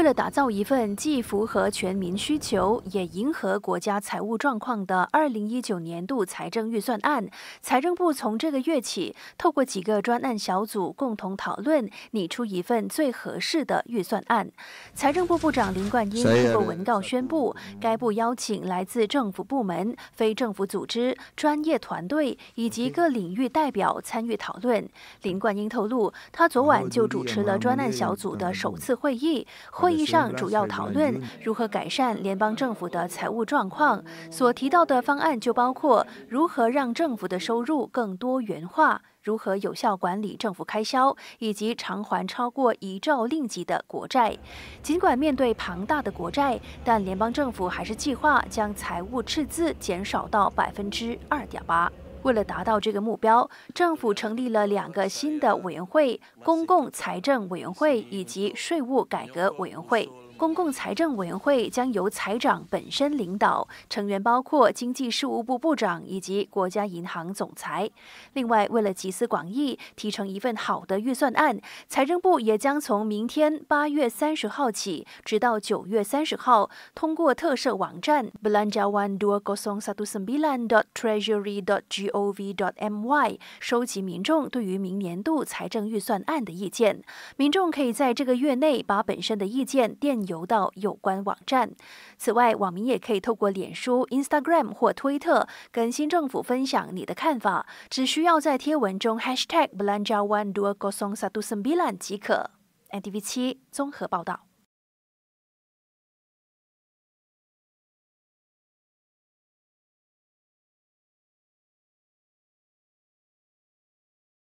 为了打造一份既符合全民需求，也迎合国家财务状况的二零一九年度财政预算案，财政部从这个月起，透过几个专案小组共同讨论，拟出一份最合适的预算案。财政部部长林冠英透过文告宣布，该部邀请来自政府部门、非政府组织、专业团队以及各领域代表参与讨论。林冠英透露，他昨晚就主持了专案小组的首次会议。会会议上主要讨论如何改善联邦政府的财务状况，所提到的方案就包括如何让政府的收入更多元化，如何有效管理政府开销，以及偿还超过一兆令吉的国债。尽管面对庞大的国债，但联邦政府还是计划将财务赤字减少到百分之二点八。为了达到这个目标，政府成立了两个新的委员会：公共财政委员会以及税务改革委员会。公共财政委员会将由财长本身领导，成员包括经济事务部部长以及国家银行总裁。另外，为了集思广益，提成一份好的预算案，财政部也将从明天八月三十号起，直到九月三十号，通过特设网站 b l a n j a a n d u a o s o n s a t u s e m b i l a n d o t t r e a s u r y d o t g ov.m.y 收集民众对于明年度财政预算案的意见，民众可以在这个月内把本身的意见电邮到有关网站。此外，网民也可以透过脸书、Instagram 或推特跟新政府分享你的看法，只需要在贴文中 #Belanja1DuaGosongSatuSenbilan 即可。NTV 七综合报道。